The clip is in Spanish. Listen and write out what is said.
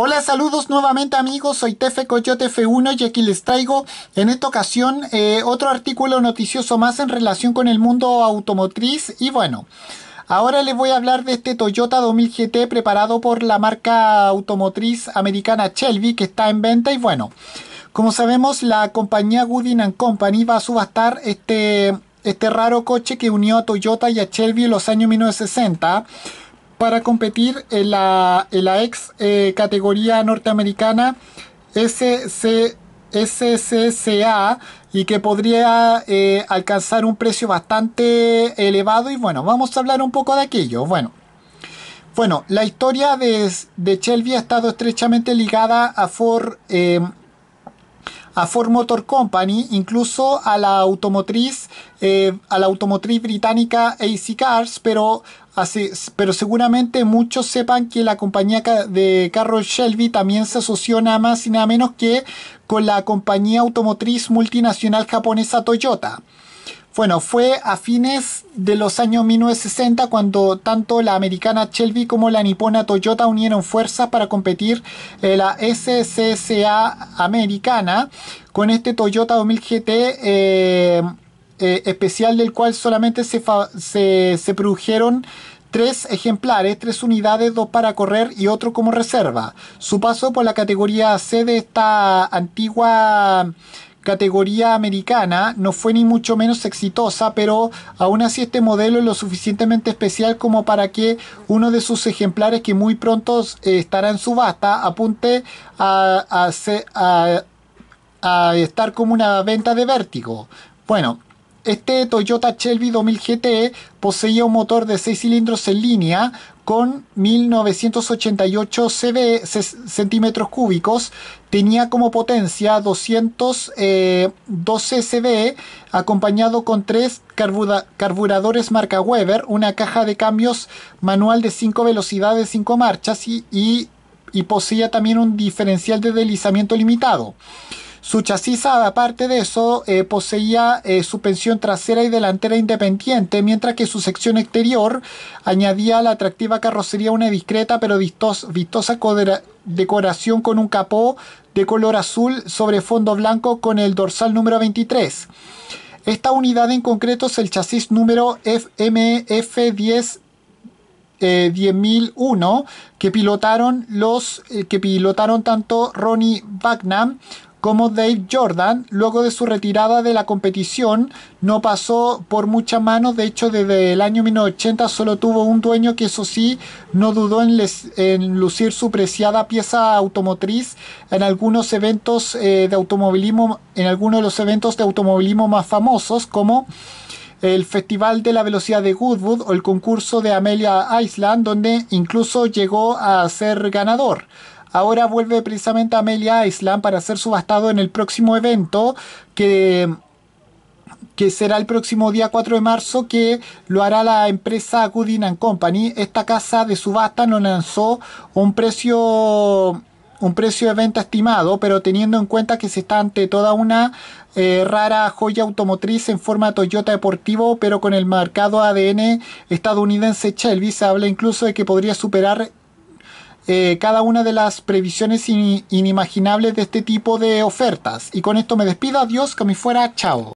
Hola, saludos nuevamente amigos, soy Tefe Coyote F1 y aquí les traigo en esta ocasión eh, otro artículo noticioso más en relación con el mundo automotriz y bueno... Ahora les voy a hablar de este Toyota 2000 GT preparado por la marca automotriz americana Shelby que está en venta y bueno, como sabemos la compañía Gooding Company va a subastar este, este raro coche que unió a Toyota y a Shelby en los años 1960 para competir en la, la ex eh, categoría norteamericana SCCA y que podría eh, alcanzar un precio bastante elevado. Y bueno, vamos a hablar un poco de aquello. Bueno, bueno la historia de, de Shelby ha estado estrechamente ligada a Ford. Eh, a Ford Motor Company, incluso a la automotriz, a la automotriz británica AC Cars, pero Así, pero seguramente muchos sepan que la compañía de carros Shelby también se asoció nada más y nada menos que con la compañía automotriz multinacional japonesa Toyota. Bueno, fue a fines de los años 1960 cuando tanto la americana Shelby como la nipona Toyota unieron fuerzas para competir en la SCCA americana con este Toyota 2000 GT. Eh, eh, especial del cual solamente se, se, produjeron tres ejemplares, tres unidades, dos para correr y otro como reserva. Su paso por la categoría C de esta antigua categoría americana no fue ni mucho menos exitosa, pero aún así este modelo es lo suficientemente especial como para que uno de sus ejemplares que muy pronto eh, estará en subasta apunte a, a estar como una venta de vértigo. Bueno, este Toyota Shelby 2000 GT e poseía un motor de 6 cilindros en línea con 1988 CB, centímetros cúbicos, tenía como potencia 212 eh, cv, acompañado con tres carburadores marca Weber, una caja de cambios manual de 5 velocidades, 5 marchas y poseía también un diferencial de deslizamiento limitado. Su chasis, aparte de eso, eh, poseía eh, suspensión trasera y delantera independiente, mientras que su sección exterior añadía a la atractiva carrocería una discreta pero vistosa, decoración con un capó de color azul sobre fondo blanco con el dorsal número 23. Esta unidad en concreto es el chasis número FMF10 10.001 eh, que pilotaron los que pilotaron tanto Ronnie Bagnam como Dave Jordan, luego de su retirada de la competición, no pasó por muchas manos. De hecho, desde el año 1980 solo tuvo un dueño que, eso sí, no dudó en, lucir su preciada pieza automotriz en algunos eventos eh, de automovilismo, en algunos de los eventos de automovilismo más famosos, como el Festival de la Velocidad de Goodwood o el concurso de Amelia Island, donde incluso llegó a ser ganador. Ahora vuelve precisamente a Amelia Island para ser subastado en el próximo evento que que será el próximo día 4 de marzo, que lo hará la empresa Goodin Company. Esta casa de subasta no lanzó un precio un precio de venta estimado, pero teniendo en cuenta que se está ante toda una eh, rara joya automotriz en forma Toyota deportivo, pero con el marcado ADN estadounidense Shelby, se habla incluso de que podría superar eh, cada una de las previsiones inimaginables de este tipo de ofertas. Y con esto me despido, adiós, que me fuera, chao.